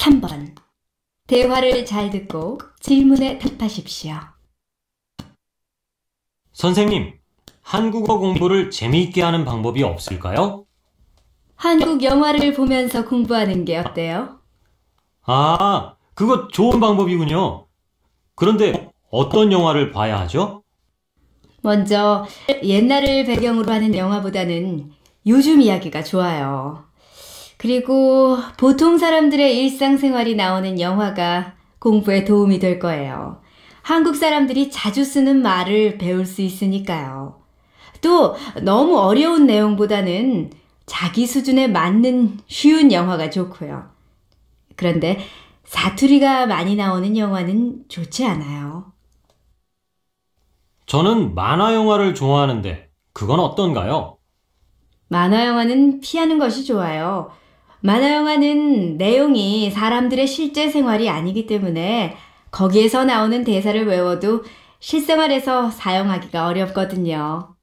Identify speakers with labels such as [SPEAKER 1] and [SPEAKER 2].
[SPEAKER 1] 3번. 대화를 잘 듣고 질문에 답하십시오.
[SPEAKER 2] 선생님, 한국어 공부를 재미있게 하는 방법이 없을까요?
[SPEAKER 3] 한국 영화를 보면서 공부하는 게 어때요?
[SPEAKER 2] 아, 그거 좋은 방법이군요. 그런데 어떤 영화를 봐야 하죠?
[SPEAKER 1] 먼저 옛날을 배경으로 하는 영화보다는 요즘 이야기가 좋아요. 그리고 보통 사람들의 일상생활이 나오는 영화가 공부에 도움이 될 거예요. 한국 사람들이 자주 쓰는 말을 배울 수 있으니까요. 또 너무 어려운 내용보다는 자기 수준에 맞는 쉬운 영화가 좋고요. 그런데 사투리가 많이 나오는 영화는 좋지 않아요.
[SPEAKER 2] 저는 만화 영화를 좋아하는데 그건 어떤가요?
[SPEAKER 1] 만화 영화는 피하는 것이 좋아요. 만화영화는 내용이 사람들의 실제 생활이 아니기 때문에 거기에서 나오는 대사를 외워도 실생활에서 사용하기가 어렵거든요.